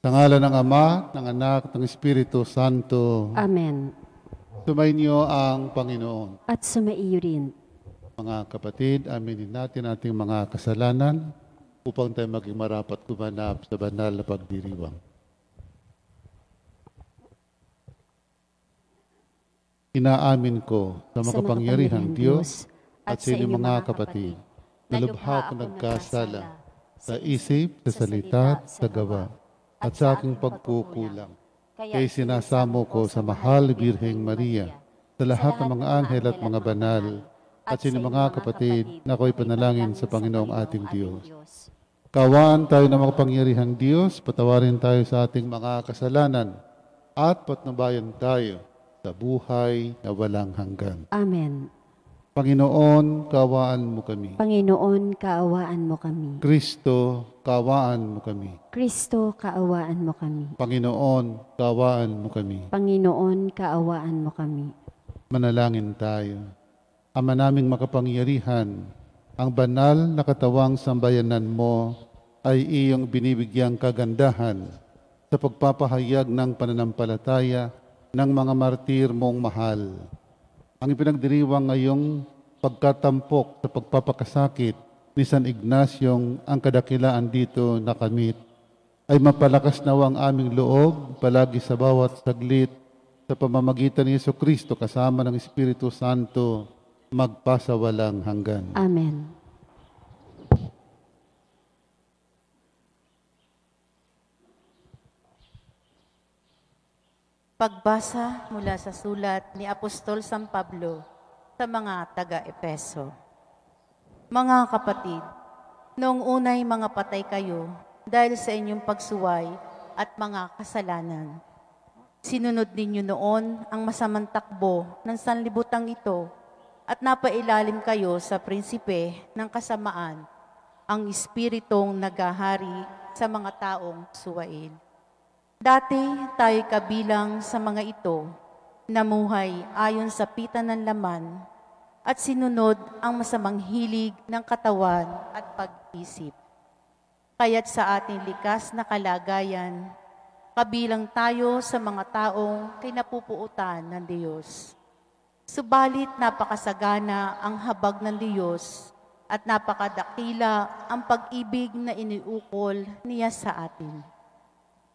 Sa ngalan ng Ama, ng Anak, ng Espiritu Santo. Amen. Sumainyo ang Panginoon. At sumaiyo rin. Mga kapatid, aminin natin ating mga kasalanan upang tayo maging marapat kumanap sa banal na pagdiriwang. Inaamin ko sa makapangyarihang Diyos at sa inyong mga kapatid na lubha ko nagkasala sa isip, sa salita, sa gawa at sa aking pagkukulang. Kaya sinasamo ko sa mahal Birheng Maria, sa lahat ng mga anghel at mga banal, at sino mga kapatid na ako'y panalangin sa Panginoong ating Diyos. Kawaan tayo ng pangyarihang Diyos, patawarin tayo sa ating mga kasalanan, at patnubayan tayo sa buhay na walang hanggan. Amen. Panginoon, kaawaan mo kami. Panginoon, kaawaan mo kami. Kristo, kaawaan mo kami. Kristo, kaawaan mo kami. Panginoon, kaawaan mo kami. Panginoon, kaawaan mo kami. Manalangin tayo. Ama naming makapangyarihan, ang banal na katawang sambayanan mo ay iyong binibigyang kagandahan sa pagpapahayag ng pananampalataya ng mga martir mong mahal ang ipinagdiriwang ngayong pagkatampok sa pagpapakasakit ni San Ignacyong ang kadakilaan dito nakamit ay mapalakas nawa ang aming loob palagi sa bawat saglit sa pamamagitan ni Yeso Kristo kasama ng Espiritu Santo magpasawalang hanggan. Amen. Pagbasa mula sa sulat ni Apostol San Pablo sa mga taga-Epeso. Mga kapatid, noong unay mga patay kayo dahil sa inyong pagsuway at mga kasalanan. Sinunod ninyo noon ang masamang takbo ng sanlibutang ito at napailalim kayo sa prinsipe ng kasamaan, ang espiritong nagahari sa mga taong suwain. Dati tayo kabilang sa mga ito, namuhay ayon sa pita ng laman, at sinunod ang masamang hilig ng katawan at pag-isip. Kaya't sa ating likas na kalagayan, kabilang tayo sa mga taong kinapupuutan ng Diyos. Subalit napakasagana ang habag ng Diyos at napakadakila ang pag-ibig na iniukol niya sa atin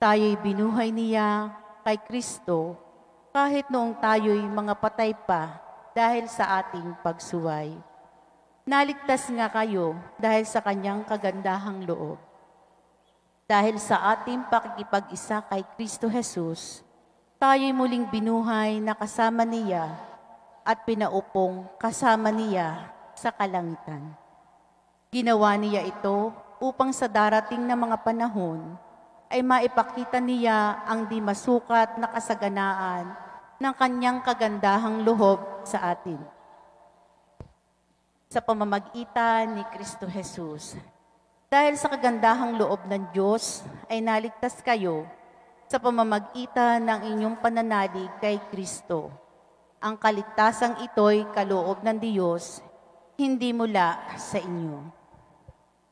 tayo'y binuhay niya kay Kristo kahit noong tayo'y mga patay pa dahil sa ating pagsuway. Naligtas nga kayo dahil sa kanyang kagandahang loob. Dahil sa ating pakikipag-isa kay Kristo Jesus, tayo'y muling binuhay na kasama niya at pinaupong kasama niya sa kalangitan. Ginawa niya ito upang sa darating na mga panahon, ay maipakita niya ang di masukat na kasaganaan ng kanyang kagandahang luhob sa atin. Sa pamamagitan ni Kristo Jesus. Dahil sa kagandahang loob ng Diyos ay naligtas kayo sa pamamagitan ng inyong pananalig kay Kristo. Ang kaligtasang ito'y kaloob ng Diyos, hindi mula sa inyo.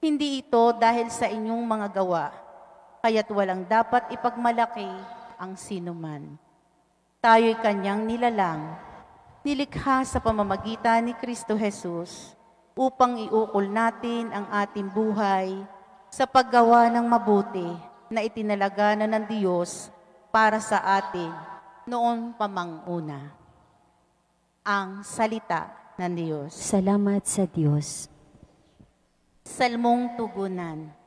Hindi ito dahil sa inyong mga gawa, kaya't walang dapat ipagmalaki ang sinuman. Tayo'y kanyang nilalang, nilikha sa pamamagitan ni Kristo Jesus upang iukol natin ang ating buhay sa paggawa ng mabuti na itinalaga na ng Diyos para sa atin noon pamanguna. Ang salita ng Diyos. Salamat sa Diyos. Salmong tugunan.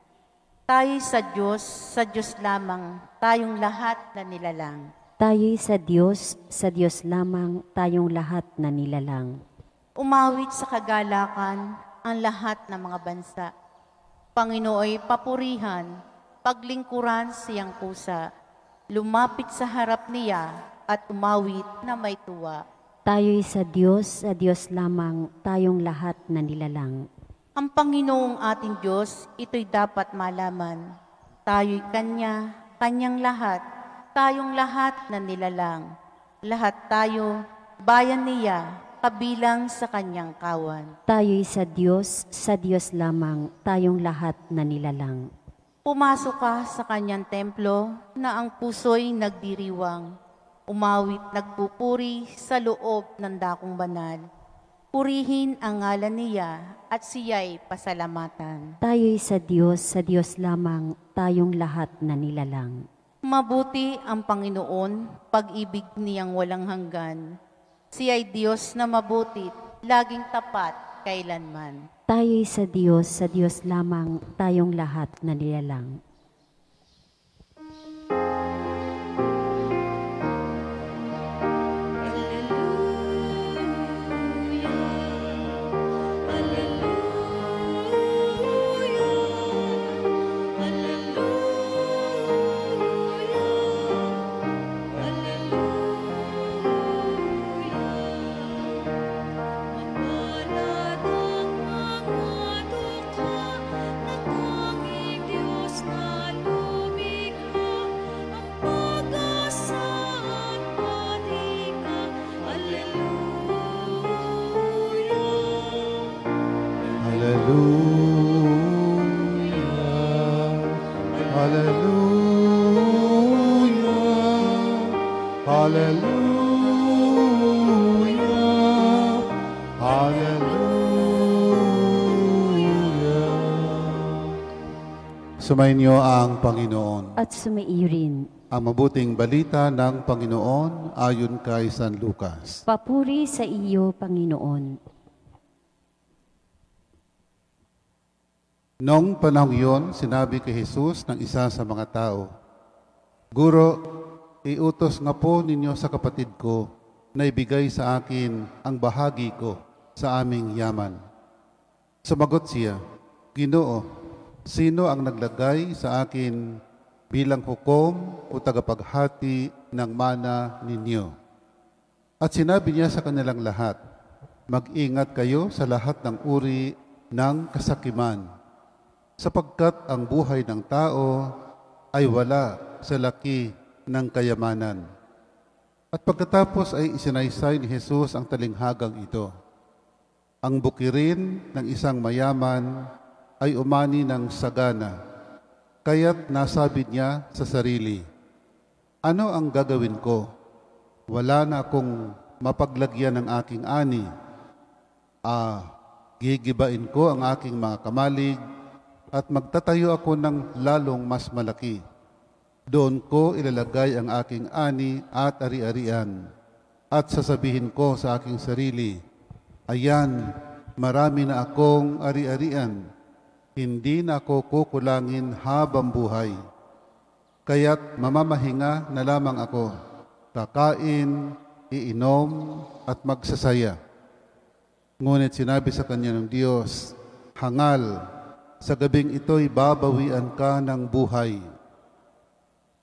Tayo sa Diyos, sa Diyos lamang, tayong lahat na nilalang. Tayo'y sa Diyos, sa Diyos lamang, tayong lahat na nilalang. Umawit sa kagalakan ang lahat ng mga bansa. Panginooy papurihan, paglingkuran siyang kusa. Lumapit sa harap niya at umawit na may tuwa. Tayo'y sa Diyos, sa Diyos lamang, tayong lahat na nilalang. Ang Panginoong ating Diyos, ito'y dapat malaman. Tayo'y Kanya, Kanyang lahat, tayong lahat na nilalang. Lahat tayo, bayan niya, kabilang sa kanyang kawan. Tayo'y sa Diyos, sa Diyos lamang, tayong lahat na nilalang. Pumasok ka sa kanyang templo na ang puso'y nagdiriwang. Umawit nagpupuri sa loob ng dakong banal. Purihin ang ngalan niya at siya'y pasalamatan. Tayo'y sa Diyos, sa Diyos lamang tayong lahat na nilalang. Mabuti ang Panginoon, pag-ibig niyang walang hanggan. Siya'y Diyos na mabuti, laging tapat kailanman. Tayo'y sa Diyos, sa Diyos lamang tayong lahat na nilalang. Sumainyo ang Panginoon. At rin. Ang mabuting balita ng Panginoon ayon kay San Lucas. Papuri sa iyo, Panginoon. Noong panahon yon, sinabi kay Jesus ng isa sa mga tao, Guro, iutos nga po ninyo sa kapatid ko na ibigay sa akin ang bahagi ko sa aming yaman. Sumagot siya, Ginoo, Sino ang naglagay sa akin bilang hukom o tagapaghati ng mana ninyo? At sinabi niya sa kanilang lahat, Mag-ingat kayo sa lahat ng uri ng kasakiman, sapagkat ang buhay ng tao ay wala sa laki ng kayamanan. At pagkatapos ay isinaysay ni Jesus ang talinghagang ito. Ang bukirin ng isang mayaman ay umani ng sagana. Kaya't nasabi niya sa sarili, Ano ang gagawin ko? Wala na akong mapaglagyan ng aking ani. Ah, gigibain ko ang aking mga kamalig at magtatayo ako ng lalong mas malaki. Doon ko ilalagay ang aking ani at ari-arian. At sasabihin ko sa aking sarili, Ayan, marami na akong ari-arian hindi na ako kukulangin habang buhay. Kaya't mamamahinga na lamang ako, kakain, iinom, at magsasaya. Ngunit sinabi sa kanya ng Diyos, Hangal, sa gabing ito'y babawian ka ng buhay.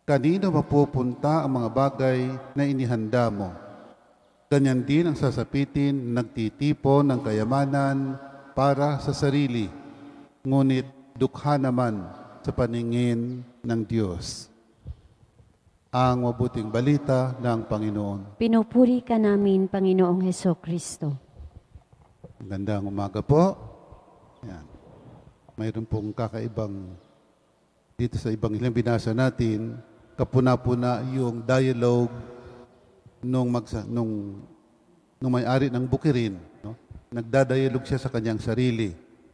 Kanino mapupunta ang mga bagay na inihanda mo? Ganyan din ang sasapitin nagtitipon ng kayamanan para sa sarili ngunit dukha naman sa paningin ng Diyos. Ang mabuting balita ng Panginoon. Pinupuri ka namin, Panginoong Heso Kristo. Gandang umaga po. Yan. Mayroon pong kakaibang dito sa ibang ilang binasa natin, kapuna-puna yung dialogue nung, magsa, nung, nung may-ari ng bukirin. No? Nagdadialog siya sa kanyang sarili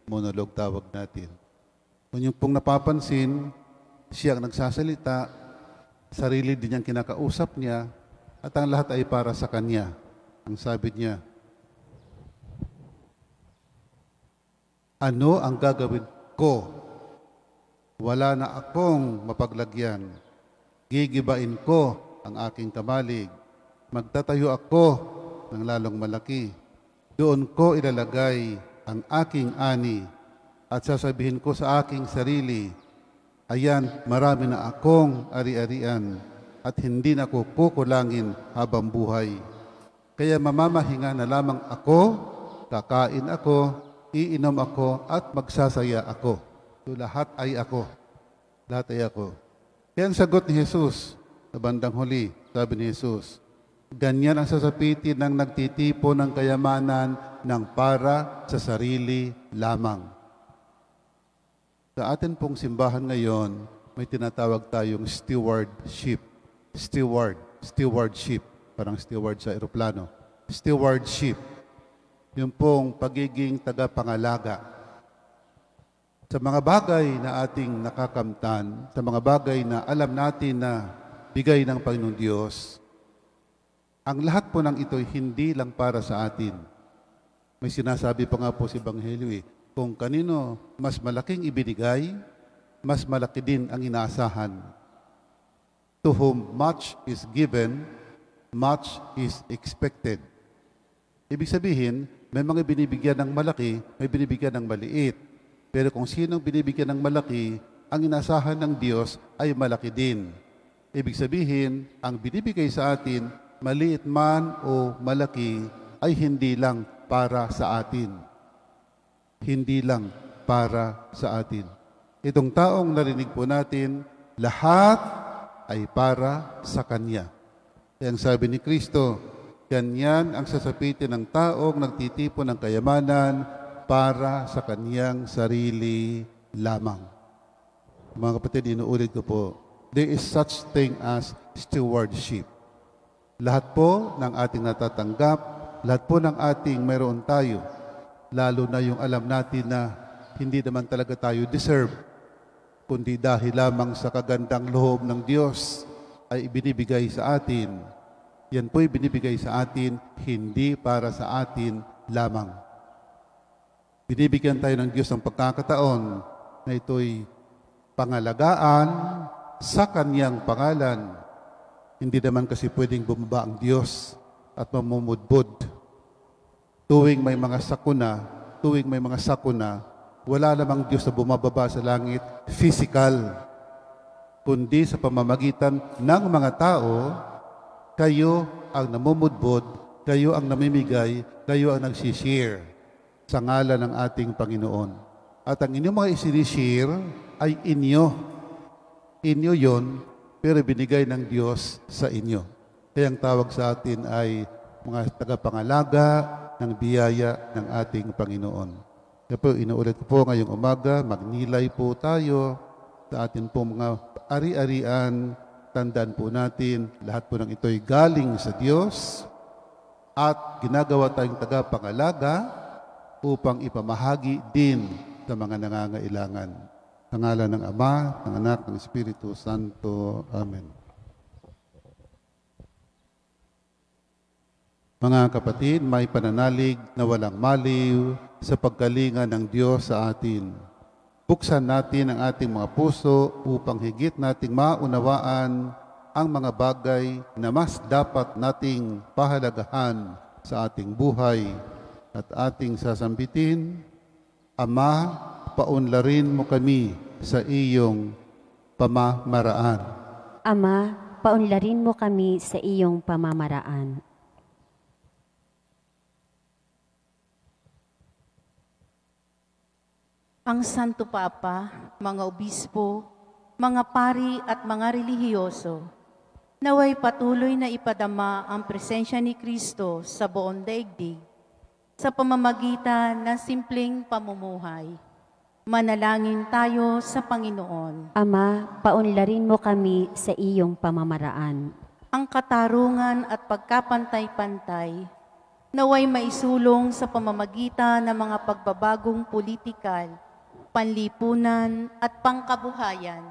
monolog tawag natin. Kung yung pong napapansin, siya ang nagsasalita, sarili din niyang kinakausap niya, at ang lahat ay para sa kanya. Ang sabi niya, Ano ang gagawin ko? Wala na akong mapaglagyan. Gigibain ko ang aking kamalig. Magtatayo ako ng lalong malaki. Doon ko ilalagay ang aking ani at sasabihin ko sa aking sarili, ayan, marami na akong ari-arian at hindi na ko kukulangin habang buhay. Kaya mamamahinga na lamang ako, kakain ako, iinom ako, at magsasaya ako. So lahat ay ako. Lahat ay ako. Kaya ang sagot ni Jesus sa bandang huli, sabi ni Jesus, Ganyan ang sasapitin ng nagtitipon ng kayamanan ng para sa sarili lamang. Sa atin pong simbahan ngayon, may tinatawag tayong stewardship. Steward, stewardship, parang steward sa eroplano. Stewardship, yung pong pagiging tagapangalaga sa mga bagay na ating nakakamtan, sa mga bagay na alam natin na bigay ng Panginoon Diyos, ang lahat po ng ito hindi lang para sa atin, may sinasabi pa nga po si Banghelyo eh, kung kanino mas malaking ibinigay, mas malaki din ang inaasahan. To whom much is given, much is expected. Ibig sabihin, may mga binibigyan ng malaki, may binibigyan ng maliit. Pero kung sinong binibigyan ng malaki, ang inasahan ng Diyos ay malaki din. Ibig sabihin, ang binibigay sa atin, maliit man o malaki, ay hindi lang para sa atin. Hindi lang para sa atin. Itong taong narinig po natin, lahat ay para sa Kanya. Yan sabi ni Kristo, ganyan ang sasapitin ng taong nagtitipon ng kayamanan para sa kaniyang sarili lamang. Mga kapatid, inuulit ko po, there is such thing as stewardship. Lahat po ng ating natatanggap lahat po ng ating mayroon tayo, lalo na yung alam natin na hindi naman talaga tayo deserve, kundi dahil lamang sa kagandang loob ng Diyos ay ibinibigay sa atin. Yan po'y binibigay sa atin, hindi para sa atin lamang. Binibigyan tayo ng Diyos ng pagkakataon na ito'y pangalagaan sa Kanyang pangalan. Hindi naman kasi pwedeng bumaba ang Diyos at mamumudbud. Tuwing may mga sakuna, tuwing may mga sakuna, wala namang Diyos na bumababa sa langit physical, kundi sa pamamagitan ng mga tao, kayo ang namumudbud, kayo ang namimigay, kayo ang nagsishare sa ngalan ng ating Panginoon. At ang inyong mga isinishare ay inyo. Inyo yon pero binigay ng Diyos sa inyo. Kaya ang tawag sa atin ay mga tagapangalaga ng biyaya ng ating Panginoon. Kaya po, inuulit ko po ngayong umaga, magnilay po tayo sa atin po mga ari-arian. Tandaan po natin, lahat po ng ito'y galing sa Diyos at ginagawa tayong tagapangalaga upang ipamahagi din sa mga nangangailangan. Sa ng Ama, ng Anak, ng Espiritu Santo. Amen. Mga kapatid, may pananalig na walang maliw sa pagkalinga ng Diyos sa atin. Buksan natin ang ating mga puso upang higit nating maunawaan ang mga bagay na mas dapat nating pahalagahan sa ating buhay at ating sasambitin, Ama, paunlarin mo kami sa iyong pamamaraan. Ama, paunlarin mo kami sa iyong pamamaraan. ang Santo Papa, mga obispo, mga pari at mga relihiyoso, naway patuloy na ipadama ang presensya ni Kristo sa buong daigdig sa pamamagitan ng simpleng pamumuhay. Manalangin tayo sa Panginoon. Ama, paunlarin mo kami sa iyong pamamaraan. Ang katarungan at pagkapantay-pantay naway maisulong sa pamamagitan ng mga pagbabagong politikal panlipunan at pangkabuhayan,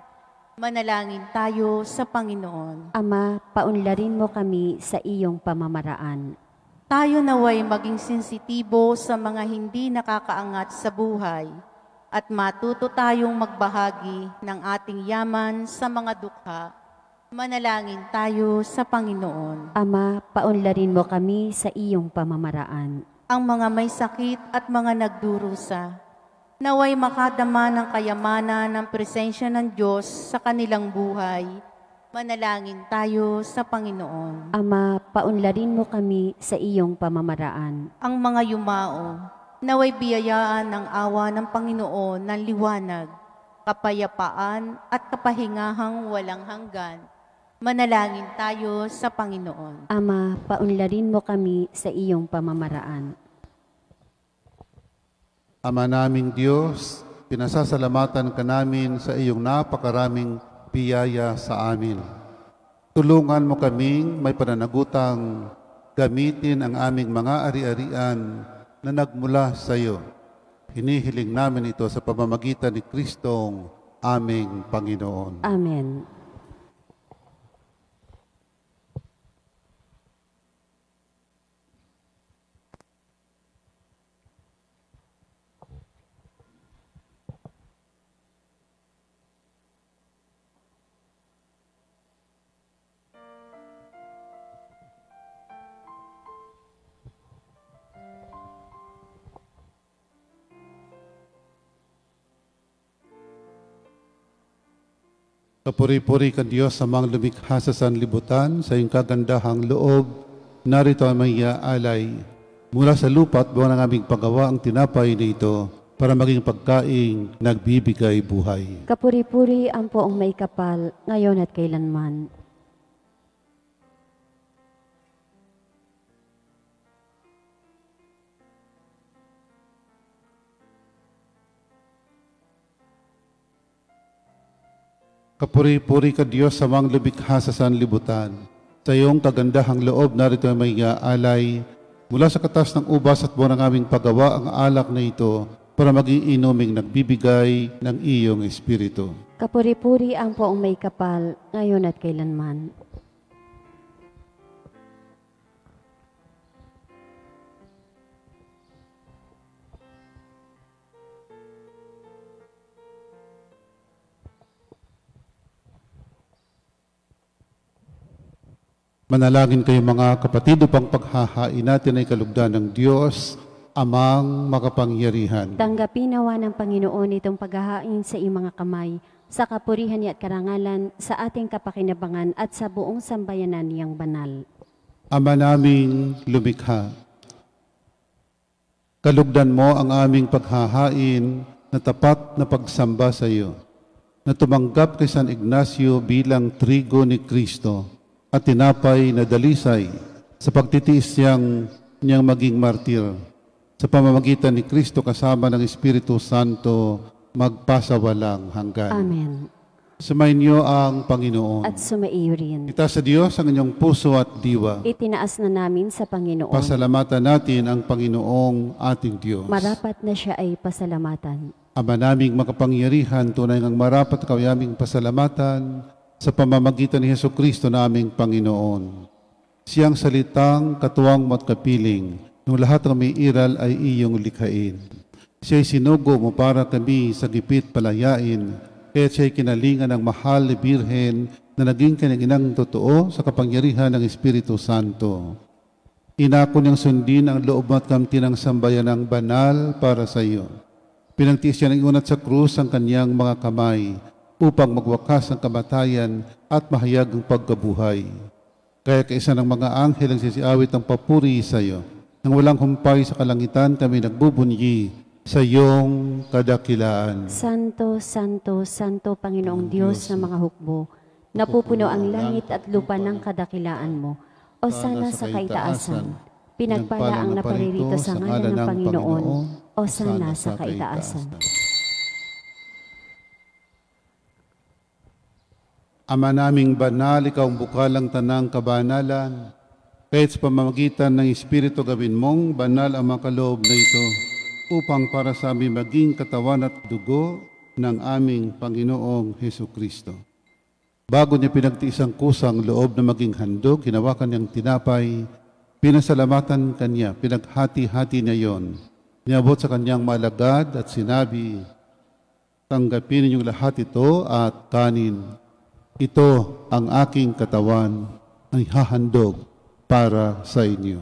manalangin tayo sa Panginoon. Ama, paunlarin mo kami sa iyong pamamaraan. Tayo naway maging sensitibo sa mga hindi nakakaangat sa buhay at matuto tayong magbahagi ng ating yaman sa mga dukha. Manalangin tayo sa Panginoon. Ama, paunlarin mo kami sa iyong pamamaraan. Ang mga may sakit at mga nagdurusa, naway makadama ng kayamanan ng presensya ng Diyos sa kanilang buhay. Manalangin tayo sa Panginoon. Ama, paunlarin mo kami sa iyong pamamaraan. Ang mga yumao, naway biyayaan ng awa ng Panginoon ng liwanag, kapayapaan at kapahingahang walang hanggan. Manalangin tayo sa Panginoon. Ama, paunlarin mo kami sa iyong pamamaraan. Ama naming Diyos, pinasasalamatan ka namin sa iyong napakaraming biyaya sa amin. Tulungan mo kaming may pananagutang gamitin ang aming mga ari-arian na nagmula sa iyo. Hinihiling namin ito sa pamamagitan ni Kristong aming Panginoon. Amen. Kapuri-puri ka Diyos sa mga lumikha sa sanlibutan, sa iyong kagandahang loob, narito ang alay. Mula sa lupa at buwan ng aming paggawa ang tinapay na ito para maging pagkain nagbibigay buhay. Kapuri-puri ang poong may kapal, ngayon at kailanman. Kapuri-puri ka Diyos sa mga lubikha sa sanlibutan. Sa iyong kagandahang loob narito ay may alay. Mula sa katas ng ubas at buwan ng aming paggawa ang alak na ito para maging inuming nagbibigay ng iyong espiritu. Kapuri-puri ang poong may kapal ngayon at kailanman. Manalangin kayo mga kapatid upang paghahain natin ay kalugdan ng Diyos, amang makapangyarihan. Tanggapin nawa ng Panginoon itong paghahain sa iyong mga kamay, sa kapurihan niya at karangalan, sa ating kapakinabangan at sa buong sambayanan niyang banal. Ama naming lumikha, kalugdan mo ang aming paghahain na tapat na pagsamba sa iyo, na tumanggap kay San Ignacio bilang trigo ni Kristo at tinapay na dalisay sa pagtitiis niyang, niyang maging martir. Sa pamamagitan ni Kristo kasama ng Espiritu Santo, magpasawalang hanggan. Amen. Sumayin ang Panginoon. At sumaiyo rin. Kita sa Diyos ang inyong puso at diwa. Itinaas na namin sa Panginoon. Pasalamatan natin ang Panginoong ating Diyos. Marapat na siya ay pasalamatan. Ama naming makapangyarihan, tunay ngang marapat kayaming pasalamatan sa pamamagitan ni Heso Kristo na aming Panginoon. Siyang salitang katuwang matkapiling, nung lahat ng may iral ay iyong likhain. Siya'y sinugo mo para kami sa gipit palayain, kaya siya'y kinalingan ng mahal ni Birhen na naging inang totoo sa kapangyarihan ng Espiritu Santo. Inako niyang sundin ang loob at kamti ng sambayan ng banal para sa iyo. Pinagtiis siya ng unat sa krus ang kanyang mga kamay upang magwakas ang kamatayan at mahayag ang pagkabuhay. Kaya kaisa ng mga anghel ang sisiawit ang papuri sa iyo. Nang walang humpay sa kalangitan, kami nagbubunyi sa iyong kadakilaan. Santo, Santo, Santo Panginoong Diyos, Diyos ng mga hukbo, napupuno ang langit at lupa ng kadakilaan mo. O sana sa kaitaasan, pinagpala ang naparirito sa ngalan ng Panginoon. O sana sa kaitaasan. Ama naming banal, ikaw ang bukalang tanang kabanalan, kahit sa pamamagitan ng Espiritu gawin mong banal ang mga kaloob na ito upang para sa amin maging katawan at dugo ng aming Panginoong Heso Kristo. Bago niya pinagtiis ang kusang loob na maging handog, hinawakan niyang tinapay, pinasalamatan kanya, pinaghati-hati niya yon. Niyabot sa kanyang malagad at sinabi, Tanggapin ninyong lahat ito at kanin ito ang aking katawan ay hahandog para sa inyo.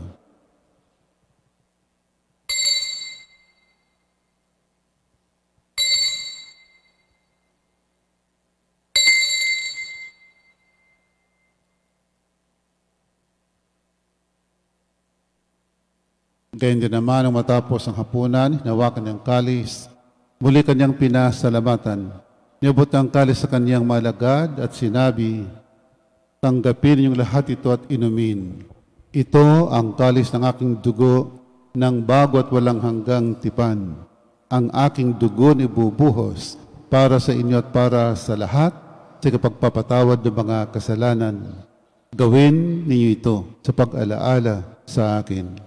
Gayun din naman, matapos ang hapunan, hinawakan niyang kalis, muli kanyang pinasalamatan Niyabot ang kalis sa kaniyang malagad at sinabi, Tanggapin niyong lahat ito at inumin. Ito ang kalis ng aking dugo ng bago at walang hanggang tipan. Ang aking dugo ni bubuhos para sa inyo at para sa lahat sa kapagpapatawad ng mga kasalanan. Gawin ninyo ito sa pag-alaala sa akin.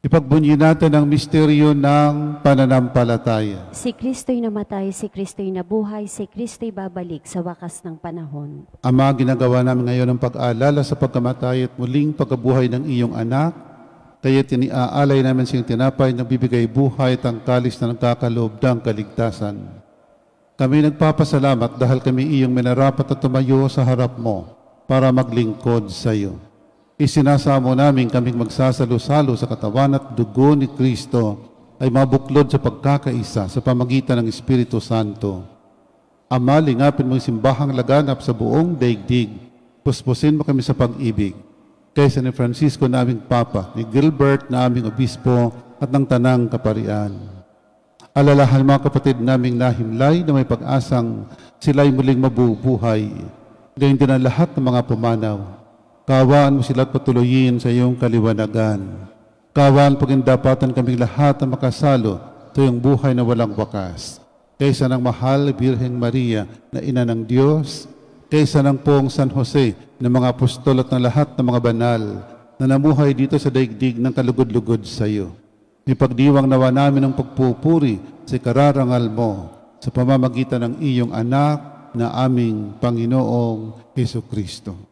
Ipagbunyi natin ang misteryo ng pananampalataya. Si Kristo'y namatay, si Kristo'y nabuhay, si Kristo'y babalik sa wakas ng panahon. Ama, ginagawa namin ngayon ang pag-aalala sa pagkamatay at muling pagkabuhay ng iyong anak. Kaya tiniaalay namin siyang tinapay na bibigay buhay at ang kalis na nagkakaloob ng kaligtasan. Kami nagpapasalamat dahil kami iyong minarapat at tumayo sa harap mo para maglingkod sa iyo isinasamo namin kaming magsasalo-salo sa katawan at dugo ni Kristo ay mabuklod sa pagkakaisa sa pamagitan ng Espiritu Santo. Ama, lingapin mo simbahang laganap sa buong daigdig. Puspusin mo kami sa pag-ibig. Kaysa ni Francisco na aming Papa, ni Gilbert na aming Obispo, at ng Tanang Kaparian. Alalahan mga kapatid naming nahimlay na may pag-asang sila'y muling mabubuhay. Gayun din ang lahat ng mga pumanaw Kawan mo sila at patuloyin sa iyong kaliwanagan. Kawan Kawaan pagindapatan kaming lahat na makasalo sa iyong buhay na walang wakas. Kaysa ng mahal Birheng Maria na ina ng Diyos, kaysa ng poong San Jose ng mga apostol at ng lahat ng mga banal na namuhay dito sa daigdig ng kalugod-lugod sa iyo. Ipagdiwang nawa namin ang pagpupuri sa kararangal mo sa pamamagitan ng iyong anak na aming Panginoong Heso Kristo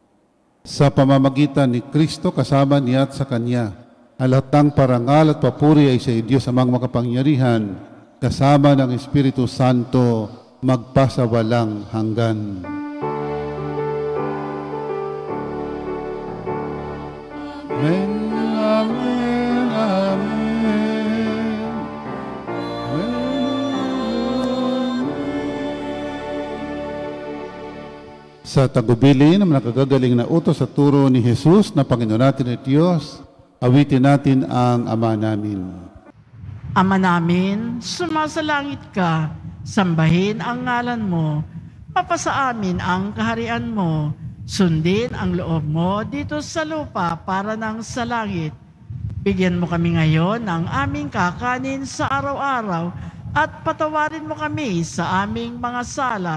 sa pamamagitan ni Kristo kasama niya at sa Kanya. Alatang parangal at papuri ay sa Diyos amang makapangyarihan, kasama ng Espiritu Santo, magpasawalang hanggan. Amen. sa tagubilin ng nakagagaling na utos sa turo ni Jesus na Panginoon natin at Diyos, awitin natin ang Ama namin. Ama namin, sumasalangit ka, sambahin ang ngalan mo, mapasa amin ang kaharian mo, sundin ang loob mo dito sa lupa para ng sa langit. Bigyan mo kami ngayon ng aming kakanin sa araw-araw at patawarin mo kami sa aming mga sala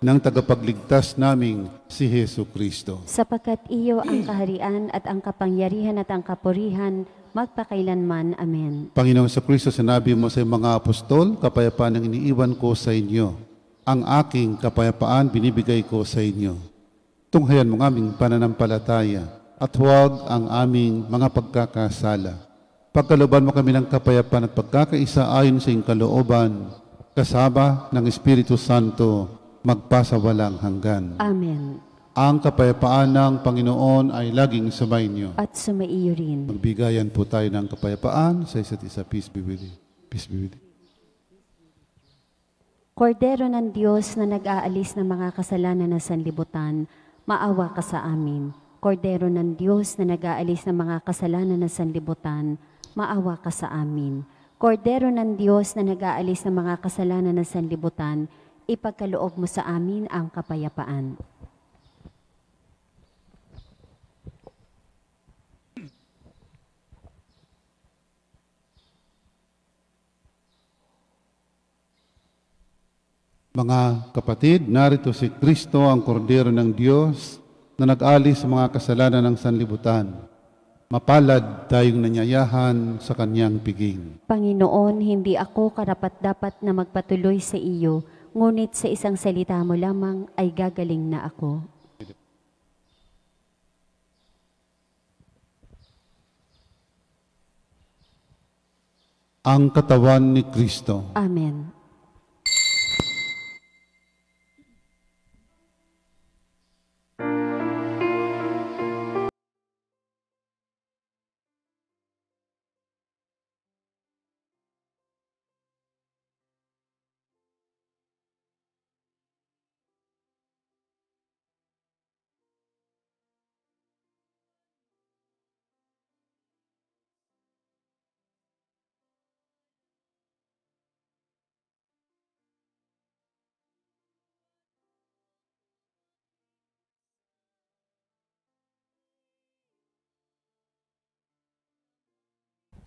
ng tagapagligtas naming si Heso Kristo. Sapagkat iyo ang kaharian at ang kapangyarihan at ang kapurihan magpakailanman. Amen. Panginoong sa Kristo, sinabi mo sa mga apostol, kapayapaan ang iniiwan ko sa inyo. Ang aking kapayapaan binibigay ko sa inyo. Tunghayan mo aming pananampalataya at huwag ang aming mga pagkakasala. Pagkaloban mo kami ng kapayapaan at pagkakaisa ayon sa iyong kalooban, kasama ng Espiritu Santo, magpasawalang hanggan. Amen. Ang kapayapaan ng Panginoon ay laging sumay niyo. At sumaiyo rin. Magbigayan po tayo ng kapayapaan sa isa't isa. Peace be with you. Peace be with you. Kordero ng Diyos na nag-aalis ng mga kasalanan ng sanlibutan, maawa ka sa amin. Kordero ng Diyos na nag-aalis ng mga kasalanan ng sanlibutan, maawa ka sa amin. Kordero ng Diyos na nag-aalis ng mga kasalanan ng sanlibutan, ipagkaloob mo sa amin ang kapayapaan. Mga kapatid, narito si Kristo ang kordero ng Diyos na nag-alis sa mga kasalanan ng sanlibutan. Mapalad tayong nanyayahan sa kanyang piging. Panginoon, hindi ako karapat-dapat na magpatuloy sa iyo, ngunit sa isang salita mo lamang ay gagaling na ako. Ang katawan ni Kristo. Amen.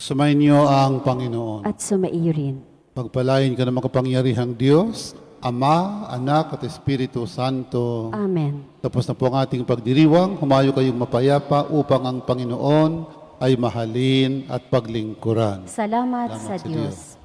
Sumainyo ang Panginoon. At sumaiyo rin. Pagpalain ka ng makapangyarihang Diyos, Ama, Anak, at Espiritu Santo. Amen. Tapos na po ang ating pagdiriwang, humayo kayong mapayapa upang ang Panginoon ay mahalin at paglingkuran. Salamat, Salamat sa, sa Diyos. Diyos.